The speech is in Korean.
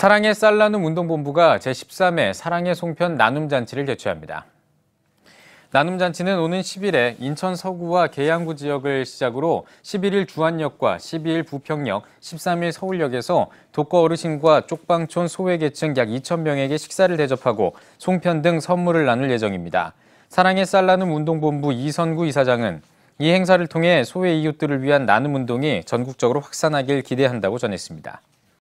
사랑의 쌀 나눔 운동본부가 제13회 사랑의 송편 나눔 잔치를 개최합니다. 나눔 잔치는 오는 10일에 인천 서구와 계양구 지역을 시작으로 11일 주안역과 12일 부평역, 13일 서울역에서 독거 어르신과 쪽방촌 소외계층 약 2,000명에게 식사를 대접하고 송편 등 선물을 나눌 예정입니다. 사랑의 쌀 나눔 운동본부 이선구 이사장은 이 행사를 통해 소외 이웃들을 위한 나눔 운동이 전국적으로 확산하길 기대한다고 전했습니다.